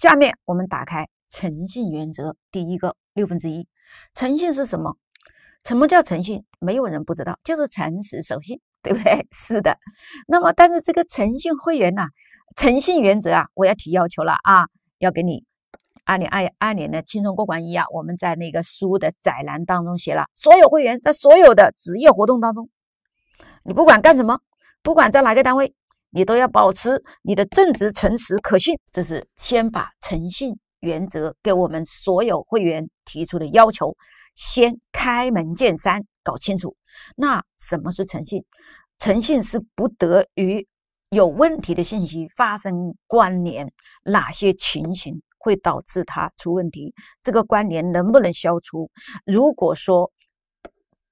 下面我们打开诚信原则，第一个六分之一，诚信是什么？什么叫诚信？没有人不知道，就是诚实守信，对不对？是的。那么，但是这个诚信会员呐，诚信原则啊，我要提要求了啊，要给你二零二二年的轻松过关一啊，我们在那个书的彩栏当中写了，所有会员在所有的职业活动当中，你不管干什么，不管在哪个单位。你都要保持你的正直、诚实、可信，这是先把诚信原则给我们所有会员提出的要求。先开门见山，搞清楚那什么是诚信。诚信是不得与有问题的信息发生关联，哪些情形会导致它出问题？这个关联能不能消除？如果说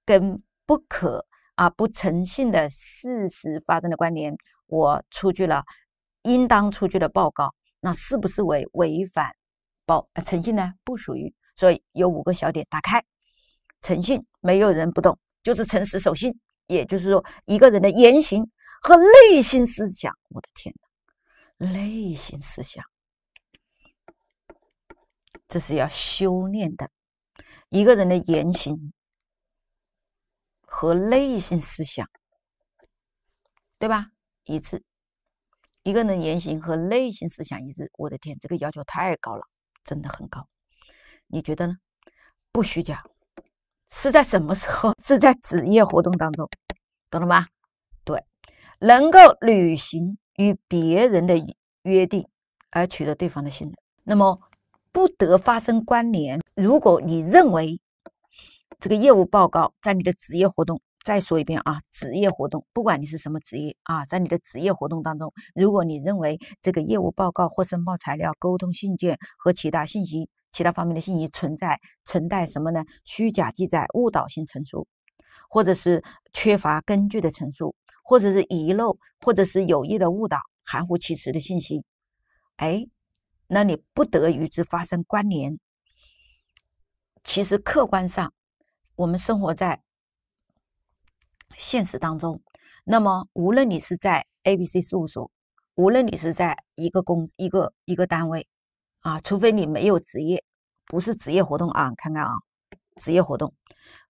跟不可啊不诚信的事实发生的关联。我出具了应当出具的报告，那是不是违违反报诚信呢？不属于，所以有五个小点，打开诚信，没有人不懂，就是诚实守信，也就是说一个人的言行和内心思想。我的天哪，内心思想，这是要修炼的，一个人的言行和内心思想，对吧？一致，一个人言行和内心思想一致，我的天，这个要求太高了，真的很高。你觉得呢？不虚假，是在什么时候？是在职业活动当中，懂了吗？对，能够履行与别人的约定而取得对方的信任，那么不得发生关联。如果你认为这个业务报告在你的职业活动。再说一遍啊，职业活动，不管你是什么职业啊，在你的职业活动当中，如果你认为这个业务报告或申报材料、沟通信件和其他信息、其他方面的信息存在存在什么呢？虚假记载、误导性陈述，或者是缺乏根据的陈述，或者是遗漏，或者是有意的误导、含糊其辞的信息，哎，那你不得与之发生关联。其实客观上，我们生活在。现实当中，那么无论你是在 A、B、C 事务所，无论你是在一个公一个一个单位，啊，除非你没有职业，不是职业活动啊，看看啊，职业活动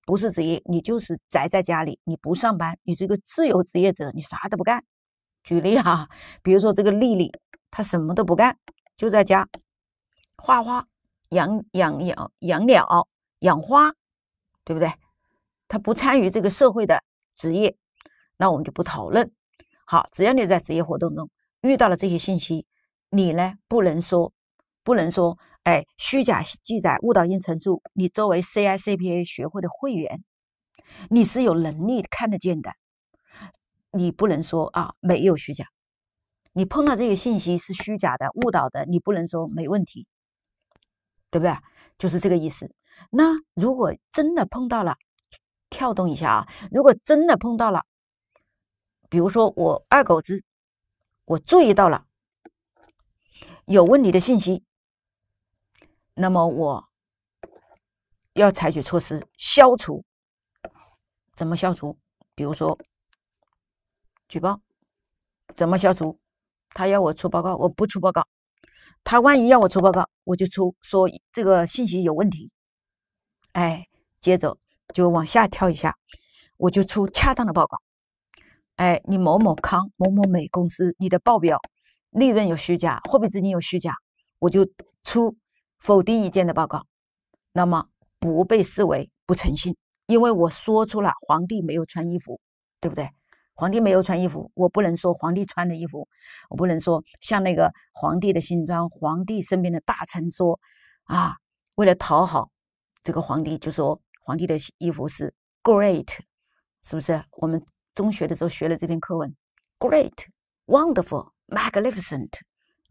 不是职业，你就是宅在家里，你不上班，你这个自由职业者，你啥都不干。举例哈，比如说这个丽丽，她什么都不干，就在家画画、养养养养鸟、养花，对不对？她不参与这个社会的。职业，那我们就不讨论。好，只要你在职业活动中遇到了这些信息，你呢不能说，不能说，哎，虚假记载、误导性陈述。你作为 CICPA 学会的会员，你是有能力看得见的。你不能说啊，没有虚假。你碰到这些信息是虚假的、误导的，你不能说没问题，对不对？就是这个意思。那如果真的碰到了，跳动一下啊！如果真的碰到了，比如说我二狗子，我注意到了有问题的信息，那么我要采取措施消除。怎么消除？比如说举报，怎么消除？他要我出报告，我不出报告。他万一要我出报告，我就出，说这个信息有问题。哎，接着。就往下跳一下，我就出恰当的报告。哎，你某某康、某某美公司，你的报表利润有虚假，货币资金有虚假，我就出否定意见的报告。那么不被视为不诚信，因为我说出了皇帝没有穿衣服，对不对？皇帝没有穿衣服，我不能说皇帝穿的衣服，我不能说像那个皇帝的新装，皇帝身边的大臣说，啊，为了讨好这个皇帝，就说。皇帝的衣服是 great，是不是？我们中学的时候学了这篇课文，great，wonderful，magnificent。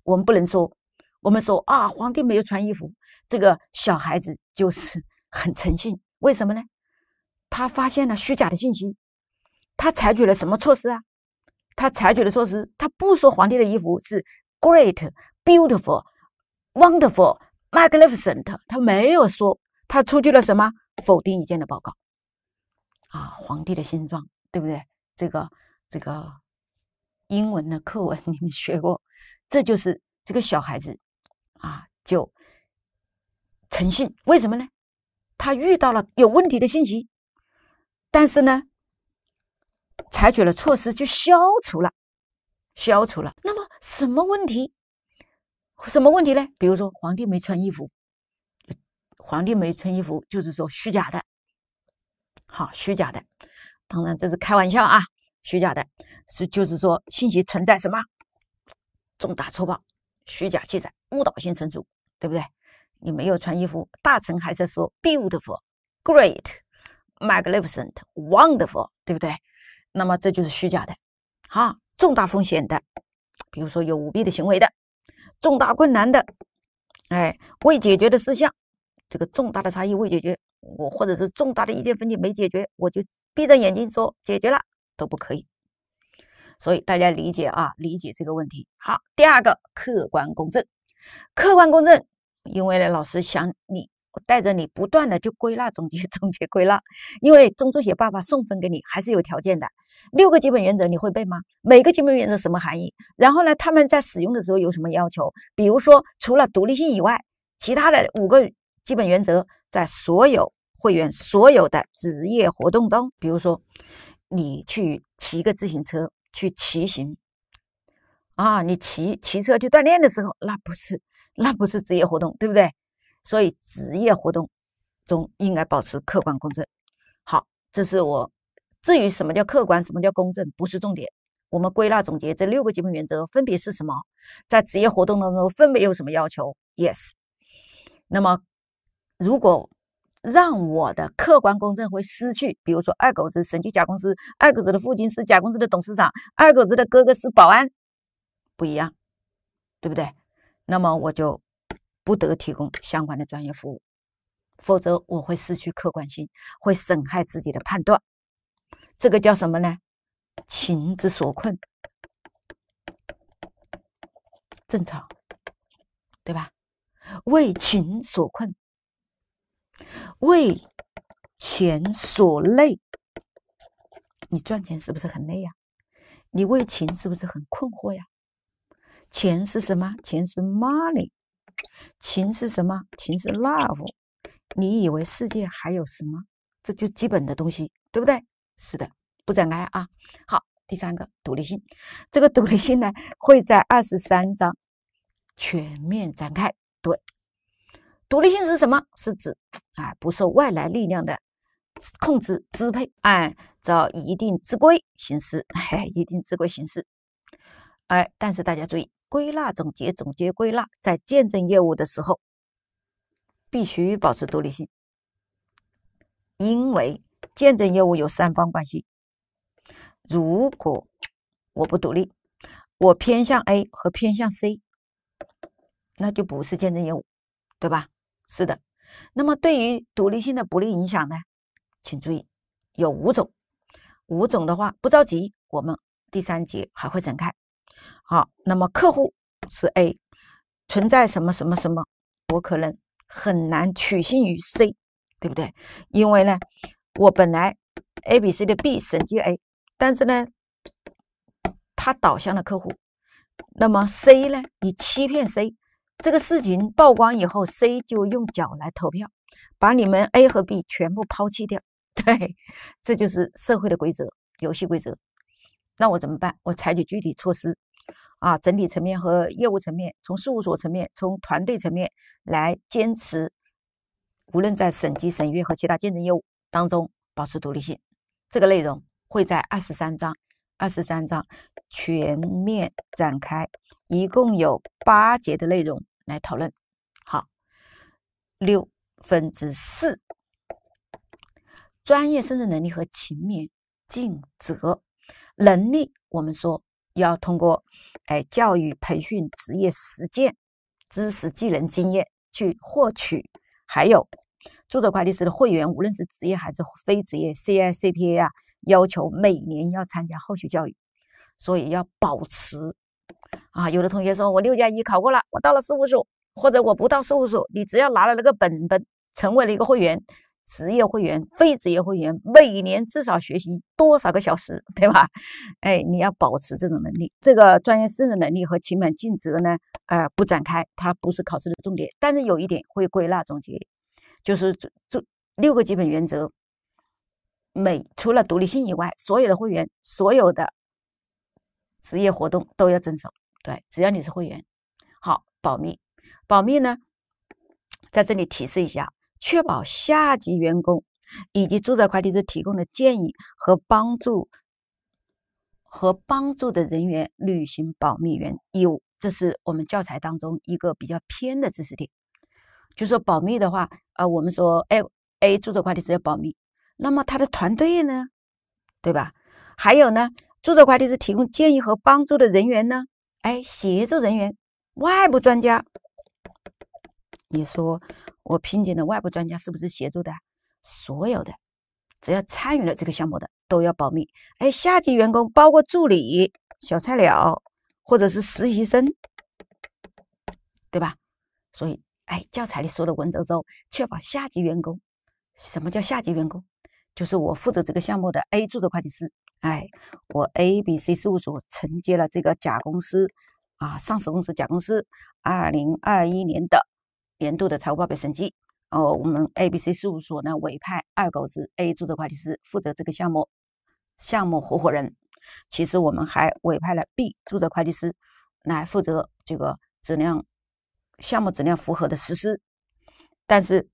我们不能说，我们说啊，皇帝没有穿衣服，这个小孩子就是 很诚信。为什么呢？他发现了虚假的信息，他采取了什么措施啊？他采取的措施，他不说皇帝的衣服是 great，beautiful，wonderful，magnificent，他没有说，他出具了什么？否定意见的报告啊，皇帝的新装，对不对？这个这个英文的课文 你们学过，这就是这个小孩子啊，就诚信。为什么呢？他遇到了有问题的信息，但是呢，采取了措施就消除了，消除了。那么什么问题？什么问题呢？比如说皇帝没穿衣服。皇帝没穿衣服，就是说虚假的，好虚假的。当然这是开玩笑啊，虚假的是就是说信息存在什么重大错报、虚假记载、误导性陈述，对不对？你没有穿衣服，大臣还在说 beautiful、great、magnificent、wonderful，对不对？那么这就是虚假的，哈，重大风险的，比如说有舞弊的行为的，重大困难的，哎，未解决的事项。这个重大的差异未解决，我或者是重大的意见分歧没解决，我就闭着眼睛说解决了都不可以。所以大家理解啊，理解这个问题。好，第二个客观公正，客观公正，因为呢，老师想你，我带着你不断的就归纳总结，总结归纳。因为中初写爸爸送分给你还是有条件的，六个基本原则你会背吗？每个基本原则什么含义？然后呢，他们在使用的时候有什么要求？比如说，除了独立性以外，其他的五个。基本原则在所有会员所有的职业活动中，比如说，你去骑个自行车去骑行，啊，你骑骑车去锻炼的时候，那不是那不是职业活动，对不对？所以职业活动中应该保持客观公正。好，这是我至于什么叫客观，什么叫公正，不是重点。我们归纳总结这六个基本原则分别是什么，在职业活动当中分别有什么要求？Yes，那么。如果让我的客观公正会失去，比如说二狗子审计甲公司，二狗子的父亲是甲公司的董事长，二狗子的哥哥是保安，不一样，对不对？那么我就不得提供相关的专业服务，否则我会失去客观性，会损害自己的判断。这个叫什么呢？情之所困，正常，对吧？为情所困。为钱所累，你赚钱是不是很累呀？你为情是不是很困惑呀？钱是什么？钱是 money，情是什么？情是 love。你以为世界还有什么？这就基本的东西，对不对？是的，不展开啊。好，第三个独立性，这个独立性呢，会在二十三章全面展开。对。独立性是什么？是指啊不受外来力量的控制支配，按照一定之规行事。哎，一定之规行事。哎，但是大家注意，归纳、总结、总结、归纳，在见证业务的时候必须保持独立性，因为见证业务有三方关系。如果我不独立，我偏向 A 和偏向 C，那就不是见证业务，对吧？是的，那么对于独立性的不利影响呢？请注意，有五种。五种的话不着急，我们第三节还会展开。好，那么客户是 A，存在什么什么什么，我可能很难取信于 C，对不对？因为呢，我本来 A、B、C 的 B 审计 A，但是呢，他倒向了客户，那么 C 呢，你欺骗 C。这个事情曝光以后，C 就用脚来投票，把你们 A 和 B 全部抛弃掉。对，这就是社会的规则，游戏规则。那我怎么办？我采取具体措施，啊，整体层面和业务层面，从事务所层面，从团队层面来坚持，无论在审计、审阅和其他竞争业务当中保持独立性。这个内容会在二十三章，二十三章全面展开。一共有八节的内容来讨论。好，六分之四，专业胜任能力和勤勉尽责能力，我们说要通过哎教育培训、职业实践、知识技能、经验去获取。还有注册会计师的会员，无论是职业还是非职业，CICPA 啊，要求每年要参加后续教育，所以要保持。啊，有的同学说，我六加一考过了，我到了事务所，或者我不到事务所，你只要拿了那个本本，成为了一个会员，职业会员、非职业会员，每年至少学习多少个小时，对吧？哎，你要保持这种能力，这个专业胜任能力和勤勉尽责呢，呃，不展开，它不是考试的重点，但是有一点会归纳总结，就是这这六个基本原则，每除了独立性以外，所有的会员、所有的职业活动都要遵守。对，只要你是会员，好，保密，保密呢，在这里提示一下，确保下级员工以及注册快递师提供的建议和帮助和帮助的人员履行保密员义务，这是我们教材当中一个比较偏的知识点。就说保密的话啊，我们说，哎，A 注册快递师要保密，那么他的团队呢，对吧？还有呢，注册快递师提供建议和帮助的人员呢？哎，协助人员、外部专家，你说我聘请的外部专家是不是协助的？所有的，只要参与了这个项目的都要保密。哎，下级员工包括助理、小菜鸟或者是实习生，对吧？所以，哎，教材里说的文绉绉，确保下级员工。什么叫下级员工？就是我负责这个项目的 A 柱的会计师。哎，我 A B C 事务所承接了这个甲公司啊，上市公司甲公司二零二一年的年度的财务报表审计。哦，我们 A B C 事务所呢委派二狗子 A 注册会计师负责这个项目，项目合伙人。其实我们还委派了 B 注册会计师来负责这个质量项目质量符合的实施。但是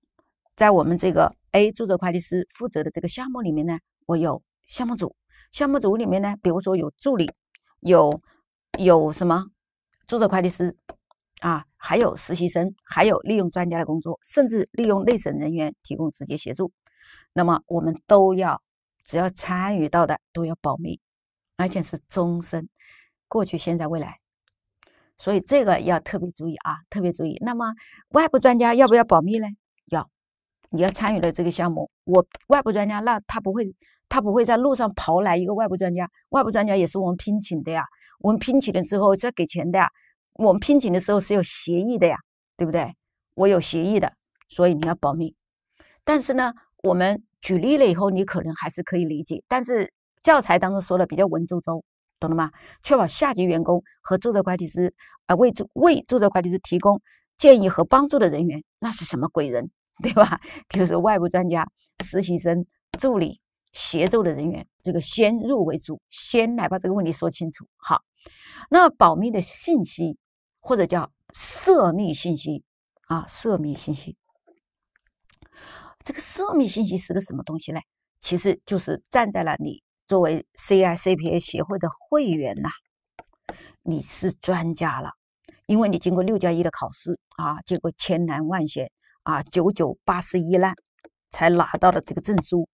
在我们这个 A 注册会计师负责的这个项目里面呢，我有项目组。项目组里面呢，比如说有助理，有有什么注册会计师啊，还有实习生，还有利用专家的工作，甚至利用内审人员提供直接协助。那么我们都要，只要参与到的都要保密，而且是终身，过去、现在、未来。所以这个要特别注意啊，特别注意。那么外部专家要不要保密呢？要，你要参与了这个项目，我外部专家，那他不会。他不会在路上跑来一个外部专家，外部专家也是我们聘请的呀。我们聘请的时候是要给钱的呀。我们聘请的时候是有协议的呀，对不对？我有协议的，所以你要保密。但是呢，我们举例了以后，你可能还是可以理解。但是教材当中说的比较文绉绉，懂了吗？确保下级员工和注册会计师啊，为注为注册会计师提供建议和帮助的人员，那是什么鬼人，对吧？比如说外部专家、实习生、助理。协助的人员，这个先入为主，先来把这个问题说清楚。好，那保密的信息或者叫涉密信息啊，涉密信息，这个涉密信息是个什么东西呢？其实就是站在了你作为 CICPA 协会的会员呐，你是专家了，因为你经过六加一的考试啊，经过千难万险啊，九九八十一难，才拿到了这个证书。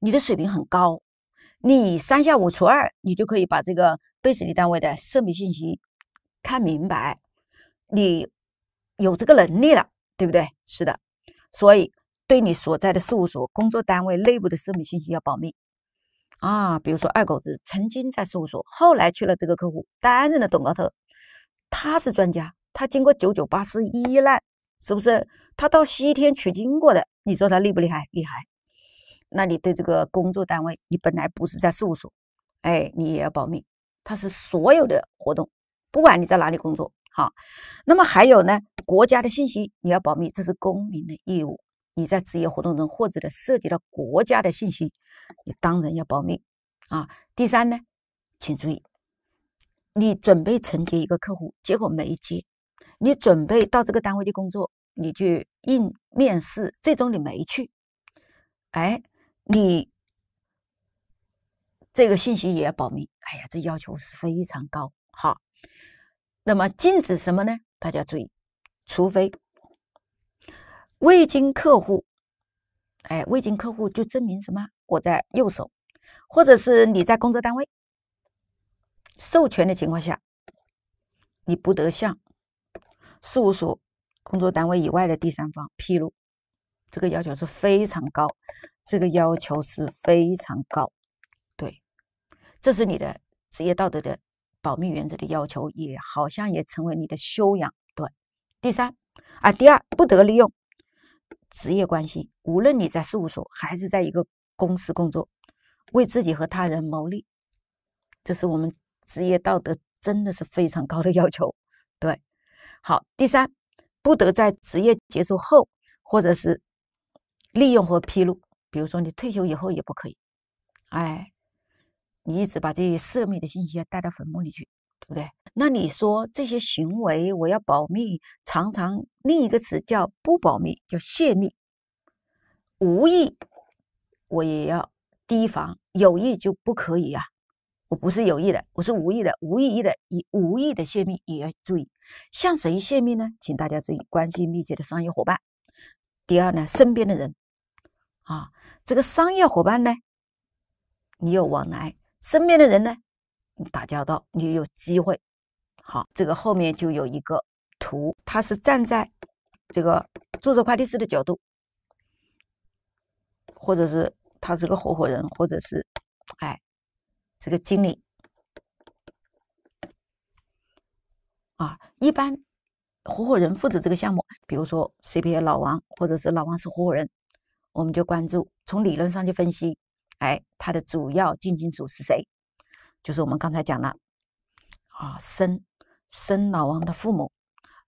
你的水平很高，你三下五除二，你就可以把这个被审计单位的涉密信息看明白。你有这个能力了，对不对？是的，所以对你所在的事务所、工作单位内部的涉密信息要保密。啊，比如说二狗子曾经在事务所，后来去了这个客户，担任了董高特，他是专家，他经过九九八十一难，是不是？他到西天取经过的，你说他厉不厉害？厉害。那你对这个工作单位，你本来不是在事务所，哎，你也要保密。它是所有的活动，不管你在哪里工作，好。那么还有呢，国家的信息你要保密，这是公民的义务。你在职业活动中获得的涉及到国家的信息，你当然要保密啊。第三呢，请注意，你准备承接一个客户，结果没接；你准备到这个单位去工作，你去应面试，最终你没去，哎。你这个信息也要保密。哎呀，这要求是非常高。好，那么禁止什么呢？大家注意，除非未经客户，哎，未经客户就证明什么？我在右手，或者是你在工作单位授权的情况下，你不得向事务所、工作单位以外的第三方披露。这个要求是非常高。这个要求是非常高，对，这是你的职业道德的保密原则的要求，也好像也成为你的修养。对，第三啊，第二不得利用职业关系，无论你在事务所还是在一个公司工作，为自己和他人谋利，这是我们职业道德真的是非常高的要求。对，好，第三不得在职业结束后或者是利用和披露。比如说，你退休以后也不可以，哎，你一直把这些涉密的信息带到坟墓里去，对不对？那你说这些行为我要保密，常常另一个词叫不保密，叫泄密。无意我也要提防，有意就不可以呀。我不是有意的，我是无意的，无意义的以无意的泄密也要注意。向谁泄密呢？请大家注意，关系密切的商业伙伴。第二呢，身边的人啊。这个商业伙伴呢，你有往来；身边的人呢，你打交道，你有机会。好，这个后面就有一个图，他是站在这个注册会计师的角度，或者是他是个合伙人，或者是哎，这个经理啊，一般合伙人负责这个项目，比如说 CPA 老王，或者是老王是合伙人。我们就关注从理论上去分析，哎，它的主要近亲属是谁？就是我们刚才讲了，啊，生生老王的父母，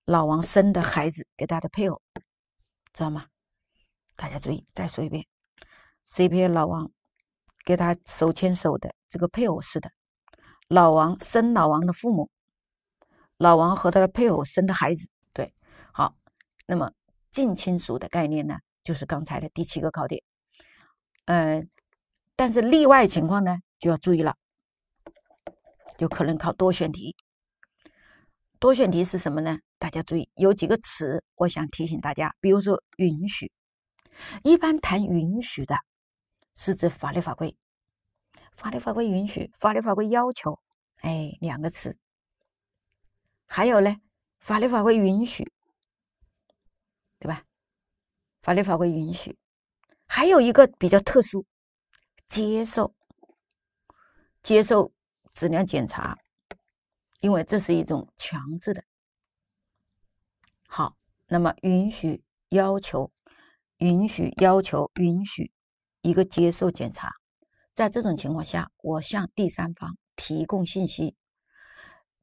老王生的孩子，给他的配偶，知道吗？大家注意，再说一遍，C P A 老王给他手牵手的这个配偶是的，老王生老王的父母，老王和他的配偶生的孩子，对，好，那么近亲属的概念呢？就是刚才的第七个考点，嗯，但是例外情况呢就要注意了，有可能考多选题。多选题是什么呢？大家注意有几个词，我想提醒大家，比如说“允许”，一般谈“允许”的是指法律法规，法律法规允许，法律法规要求，哎，两个词。还有呢，法律法规允许。法律法规允许，还有一个比较特殊，接受接受质量检查，因为这是一种强制的。好，那么允许要求，允许要求允许一个接受检查，在这种情况下，我向第三方提供信息，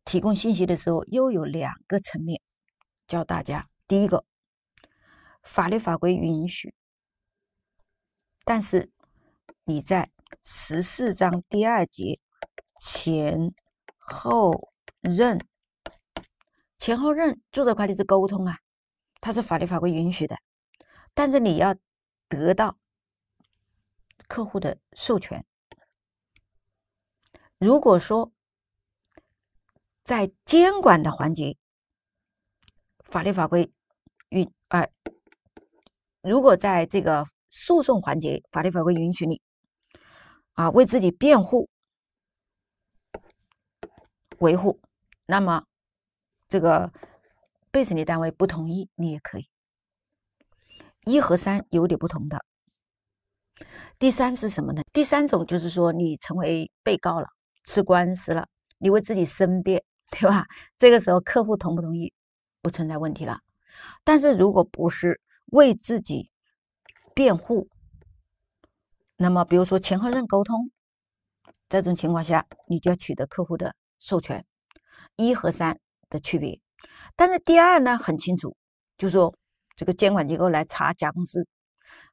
提供信息的时候又有两个层面，教大家第一个。法律法规允许，但是你在十四章第二节前后任前后任，注册会计师沟通啊，它是法律法规允许的，但是你要得到客户的授权。如果说在监管的环节，法律法规允哎。如果在这个诉讼环节，法律法规允许你啊为自己辩护、维护，那么这个被审理单位不同意，你也可以。一和三有点不同的。第三是什么呢？第三种就是说你成为被告了，吃官司了，你为自己申辩，对吧？这个时候客户同不同意不存在问题了。但是如果不是，为自己辩护。那么，比如说前后任沟通，这种情况下，你就要取得客户的授权。一和三的区别，但是第二呢，很清楚，就说这个监管机构来查甲公司，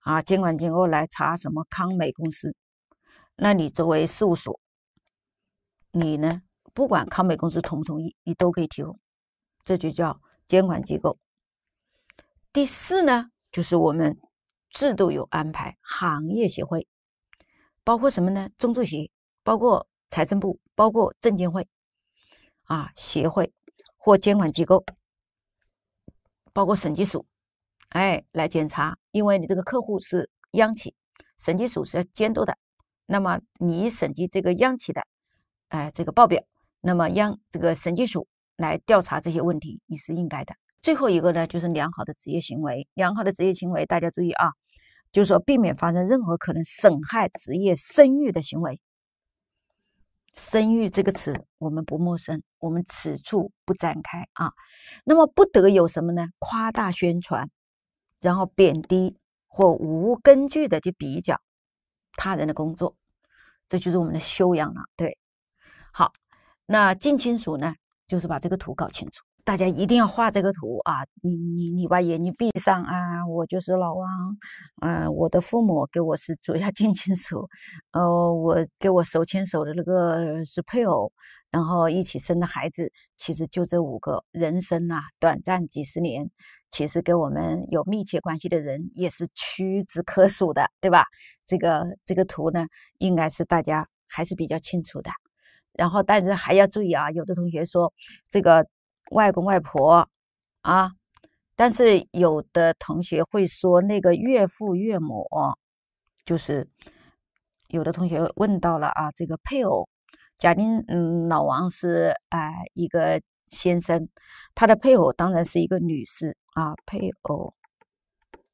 啊，监管机构来查什么康美公司，那你作为事务所，你呢，不管康美公司同不同意，你都可以提供，这就叫监管机构。第四呢，就是我们制度有安排，行业协会包括什么呢？中注协，包括财政部，包括证监会，啊，协会或监管机构，包括审计署，哎，来检查，因为你这个客户是央企，审计署是要监督的，那么你审计这个央企的，哎，这个报表，那么央这个审计署来调查这些问题，你是应该的。最后一个呢，就是良好的职业行为。良好的职业行为，大家注意啊，就是说避免发生任何可能损害职业声誉的行为。声誉这个词我们不陌生，我们此处不展开啊。那么不得有什么呢？夸大宣传，然后贬低或无根据的去比较他人的工作，这就是我们的修养了。对，好，那近亲属呢，就是把这个图搞清楚。大家一定要画这个图啊！你你你把眼睛闭上啊！我就是老王，嗯，我的父母给我是主要牵牵手，呃，我给我手牵手的那个是配偶，然后一起生的孩子，其实就这五个人生呐，短暂几十年，其实跟我们有密切关系的人也是屈指可数的，对吧？这个这个图呢，应该是大家还是比较清楚的。然后，但是还要注意啊，有的同学说这个。外公外婆，啊，但是有的同学会说那个岳父岳母，就是有的同学问到了啊，这个配偶，假定嗯老王是啊一个先生，他的配偶当然是一个女士啊，配偶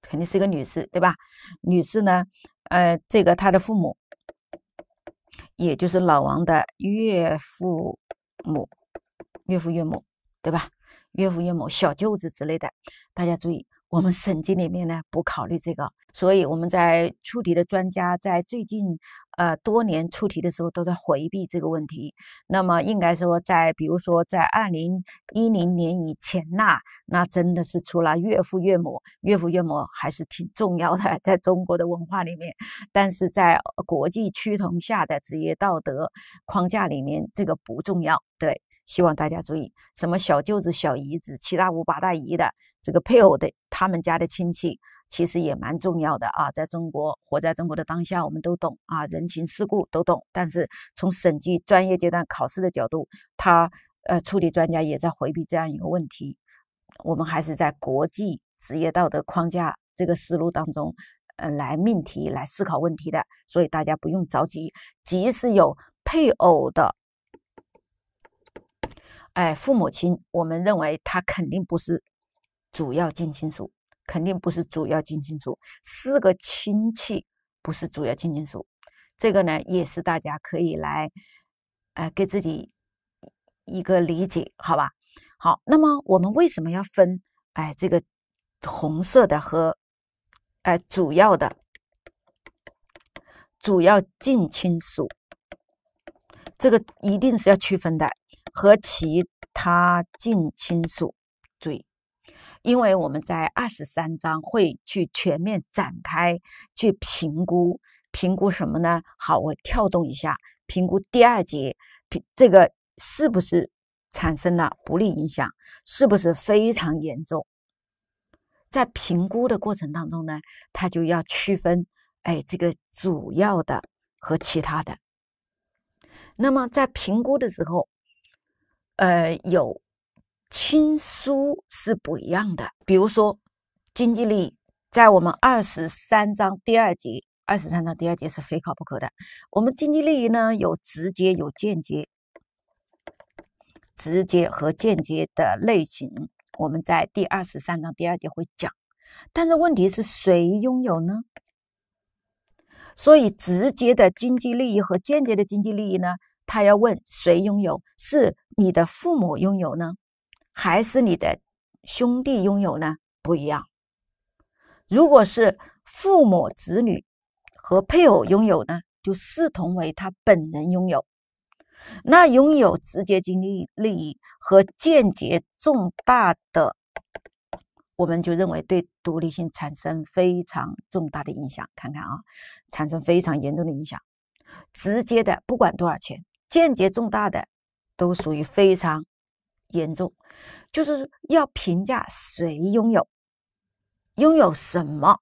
肯定是一个女士，对吧？女士呢，呃，这个他的父母，也就是老王的岳父母，岳父岳母。对吧？岳父岳母、小舅子之类的，大家注意，我们圣经里面呢不考虑这个，所以我们在出题的专家在最近呃多年出题的时候都在回避这个问题。那么应该说，在比如说在二零一零年以前呐，那真的是除了岳父岳母，岳父岳母还是挺重要的，在中国的文化里面，但是在国际趋同下的职业道德框架里面，这个不重要，对。希望大家注意，什么小舅子、小姨子、七大姑八大姨的这个配偶的，他们家的亲戚，其实也蛮重要的啊。在中国，活在中国的当下，我们都懂啊，人情世故都懂。但是从审计专业阶段考试的角度，他呃，处理专家也在回避这样一个问题。我们还是在国际职业道德框架这个思路当中，嗯，来命题、来思考问题的。所以大家不用着急，即使有配偶的。哎，父母亲，我们认为他肯定不是主要近亲属，肯定不是主要近亲属。四个亲戚不是主要近亲属，这个呢也是大家可以来，哎，给自己一个理解，好吧？好，那么我们为什么要分？哎，这个红色的和哎主要的，主要近亲属，这个一定是要区分的。和其他近亲属意，因为我们在二十三章会去全面展开，去评估评估什么呢？好，我跳动一下，评估第二节，这个是不是产生了不利影响？是不是非常严重？在评估的过程当中呢，他就要区分，哎，这个主要的和其他的。那么在评估的时候。呃，有亲疏是不一样的。比如说，经济利益在我们二十三章第二节，二十三章第二节是非考不可的。我们经济利益呢，有直接有间接，直接和间接的类型，我们在第二十三章第二节会讲。但是问题是谁拥有呢？所以，直接的经济利益和间接的经济利益呢？他要问谁拥有？是你的父母拥有呢，还是你的兄弟拥有呢？不一样。如果是父母、子女和配偶拥有呢，就视同为他本人拥有。那拥有直接经济利益和间接重大的，我们就认为对独立性产生非常重大的影响。看看啊，产生非常严重的影响。直接的，不管多少钱。间接重大的都属于非常严重，就是要评价谁拥有，拥有什么，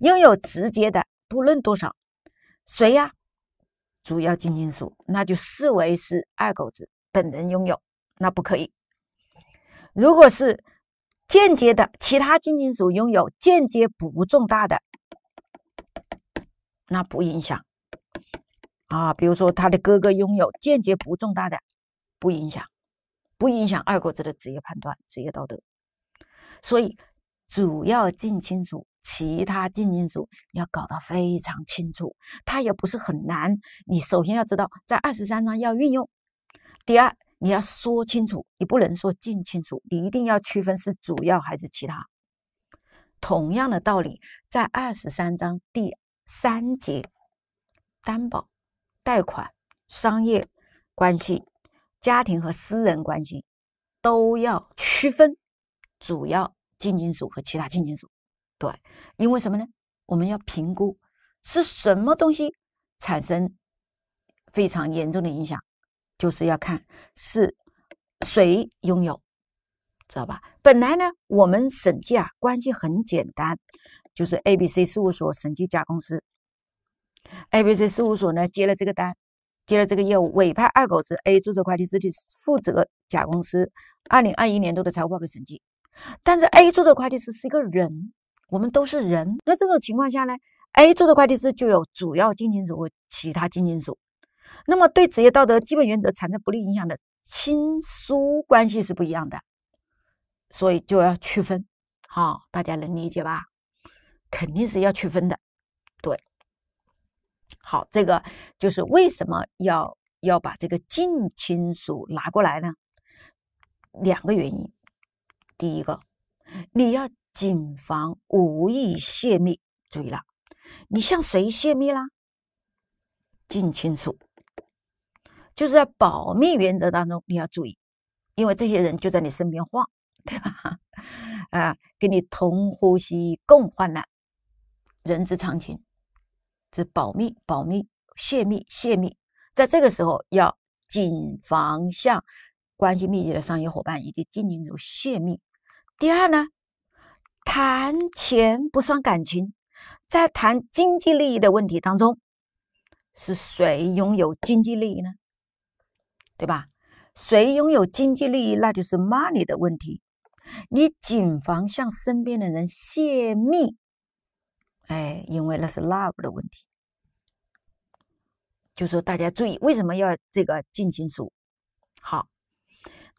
拥有直接的不论多少，谁呀？主要近亲属，那就视为是二狗子本人拥有，那不可以。如果是间接的，其他近亲属拥有间接不重大的，那不影响。啊，比如说他的哥哥拥有间接不重大的，不影响，不影响二狗子的职业判断、职业道德。所以，主要近亲属，其他近亲属要搞得非常清楚。它也不是很难。你首先要知道，在二十三章要运用。第二，你要说清楚，你不能说近亲属，你一定要区分是主要还是其他。同样的道理，在二十三章第三节，担保。贷款、商业关系、家庭和私人关系都要区分主要近亲属和其他近亲属。对，因为什么呢？我们要评估是什么东西产生非常严重的影响，就是要看是谁拥有，知道吧？本来呢，我们审计啊，关系很简单，就是 A、B、C 事务所审计甲公司。ABC 事务所呢接了这个单，接了这个业务，委派二狗子 A 注册会计师去负责甲公司二零二一年度的财务报表审计。但是 A 注册会计师是一个人，我们都是人。那这种情况下呢，A 注册会计师就有主要经营组和其他经营组。那么对职业道德基本原则产生不利影响的亲疏关系是不一样的，所以就要区分。好，大家能理解吧？肯定是要区分的。好，这个就是为什么要要把这个近亲属拿过来呢？两个原因。第一个，你要谨防无意泄密。注意了，你向谁泄密啦？近亲属，就是在保密原则当中你要注意，因为这些人就在你身边晃，对吧？啊，跟你同呼吸共患难，人之常情。这保密、保密，泄密、泄密，在这个时候要谨防向关系密切的商业伙伴以及经营者泄密。第二呢，谈钱不算感情，在谈经济利益的问题当中，是谁拥有经济利益呢？对吧？谁拥有经济利益，那就是 money 的问题。你谨防向身边的人泄密。哎，因为那是 love 的问题，就说大家注意，为什么要这个近亲属？好，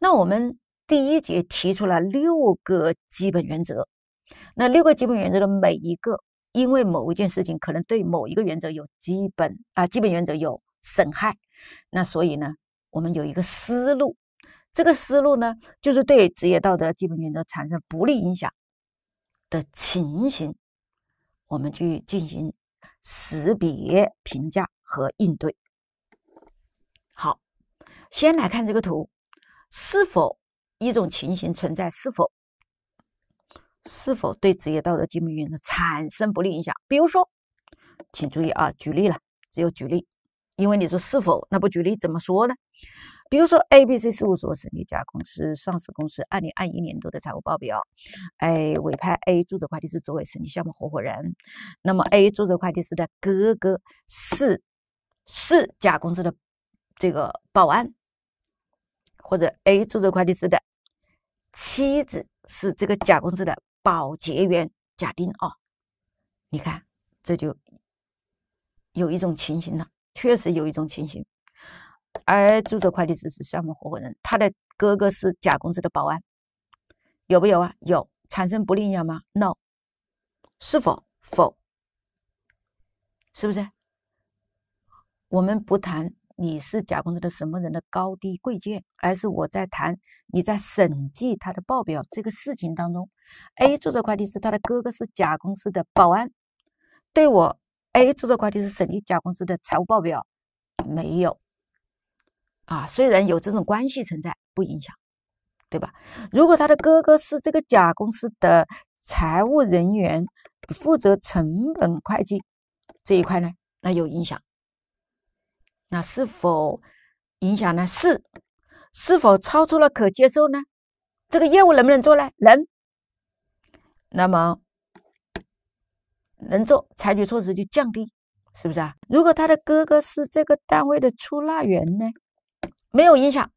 那我们第一节提出了六个基本原则，那六个基本原则的每一个，因为某一件事情可能对某一个原则有基本啊基本原则有损害，那所以呢，我们有一个思路，这个思路呢，就是对职业道德基本原则产生不利影响的情形。我们去进行识别、评价和应对。好，先来看这个图，是否一种情形存在？是否是否对职业道德基本原则产生不利影响？比如说，请注意啊，举例了，只有举例，因为你说是否，那不举例怎么说呢？比如说，A、B、C 事务所审计甲公司上市公司二零二一年度的财务报表。哎，委派 A 注册会计师作为审计项目合伙人。那么，A 注册会计师的哥哥是是甲公司的这个保安，或者 A 注册会计师的妻子是这个甲公司的保洁员。甲丁啊，你看，这就有一种情形了，确实有一种情形。而注册会计师是项目合伙人，他的哥哥是甲公司的保安，有没有啊？有产生不利影响吗？No，是否否？是不是？我们不谈你是甲公司的什么人的高低贵贱，而是我在谈你在审计他的报表这个事情当中，A 注册会计师他的哥哥是甲公司的保安，对我 A 注册会计师审计甲公司的财务报表没有。啊，虽然有这种关系存在，不影响，对吧？如果他的哥哥是这个甲公司的财务人员，负责成本会计这一块呢，那有影响。那是否影响呢？是。是否超出了可接受呢？这个业务能不能做呢？能。那么能做，采取措施就降低，是不是啊？如果他的哥哥是这个单位的出纳员呢？没有影响，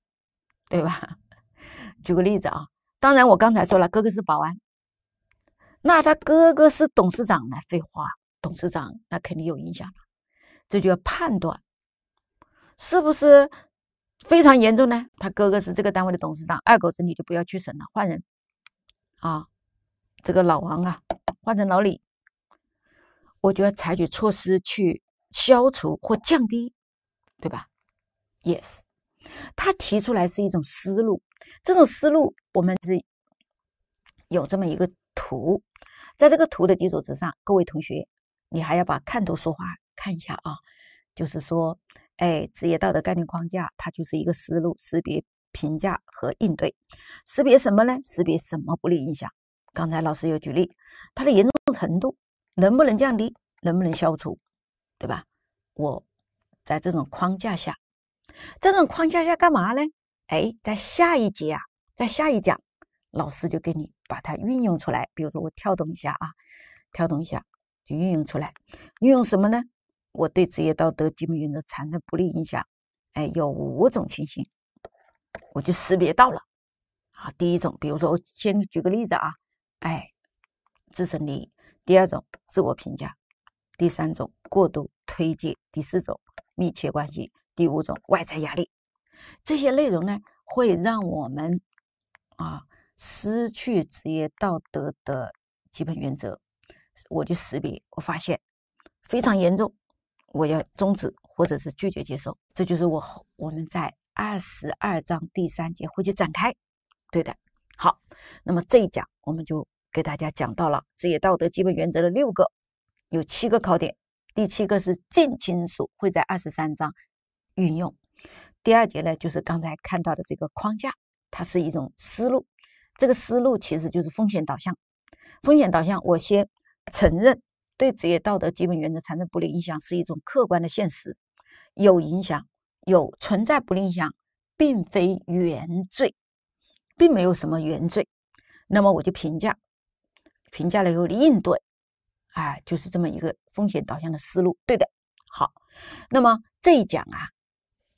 对吧？举个例子啊，当然我刚才说了，哥哥是保安，那他哥哥是董事长呢？废话，董事长那肯定有影响，这就要判断，是不是非常严重呢？他哥哥是这个单位的董事长，二狗子你就不要去审了，换人啊！这个老王啊，换成老李，我就要采取措施去消除或降低，对吧？Yes。他提出来是一种思路，这种思路我们是有这么一个图，在这个图的基础之上，各位同学，你还要把看图说话看一下啊，就是说，哎，职业道德概念框架它就是一个思路，识别、评价和应对。识别什么呢？识别什么不利影响？刚才老师有举例，它的严重程度能不能降低，能不能消除，对吧？我在这种框架下。这种框架下干嘛呢？哎，在下一节啊，在下一讲，老师就给你把它运用出来。比如说，我跳动一下啊，跳动一下，就运用出来。运用什么呢？我对职业道德基本原则产生不利影响。哎，有五种情形，我就识别到了。好，第一种，比如说我先举个例子啊，哎，自身利益；第二种，自我评价；第三种，过度推介；第四种，密切关系。第五种外在压力，这些内容呢会让我们啊失去职业道德的基本原则。我去识别，我发现非常严重，我要终止或者是拒绝接受。这就是我，我们在二十二章第三节会去展开对的，好，那么这一讲我们就给大家讲到了职业道德基本原则的六个，有七个考点。第七个是近亲属，会在二十三章。运用第二节呢，就是刚才看到的这个框架，它是一种思路。这个思路其实就是风险导向。风险导向，我先承认对职业道德基本原则产生不利影响是一种客观的现实，有影响，有存在不利影响，并非原罪，并没有什么原罪。那么我就评价，评价了以后应对，啊，就是这么一个风险导向的思路，对的。好，那么这一讲啊。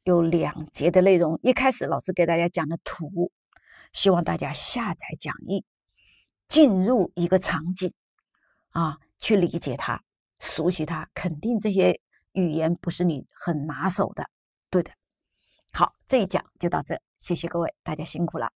有两节的内容，一开始老师给大家讲的图，希望大家下载讲义，进入一个场景，啊，去理解它，熟悉它。肯定这些语言不是你很拿手的，对的。好，这一讲就到这，谢谢各位，大家辛苦了。